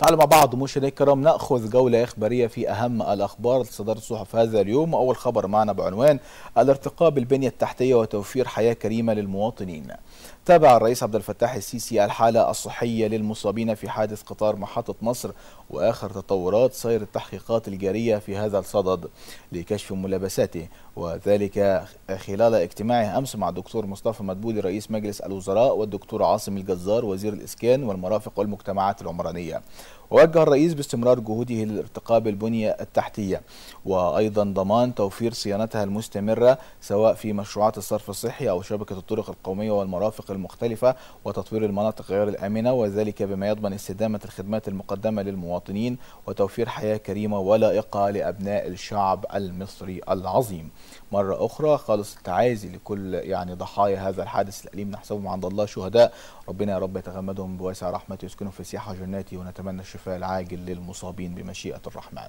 تعالوا مع بعض مشاهدينا الكرام ناخذ جوله اخباريه في اهم الاخبار اللي صدرت صحف هذا اليوم واول خبر معنا بعنوان الارتقاء بالبنيه التحتيه وتوفير حياه كريمه للمواطنين. تابع الرئيس عبد الفتاح السيسي الحاله الصحيه للمصابين في حادث قطار محطه مصر واخر تطورات سير التحقيقات الجاريه في هذا الصدد لكشف ملابساته وذلك خلال اجتماعه امس مع الدكتور مصطفى مدبولي رئيس مجلس الوزراء والدكتور عاصم الجزار وزير الاسكان والمرافق والمجتمعات العمرانيه. ووجه الرئيس باستمرار جهوده للارتقاء بالبنية التحتية وأيضا ضمان توفير صيانتها المستمرة سواء في مشروعات الصرف الصحي أو شبكة الطرق القومية والمرافق المختلفة وتطوير المناطق غير الآمنة وذلك بما يضمن استدامة الخدمات المقدمة للمواطنين وتوفير حياة كريمة ولائقة لأبناء الشعب المصري العظيم مرة أخرى خالص التعازي لكل يعني ضحايا هذا الحادث الأليم نحسبهم عند الله شهداء ربنا يا رب يتغمدهم بواسع رحمته يسكنهم في سياحة جناته ونتمنى الشفاء العاجل للمصابين بمشيئة الرحمن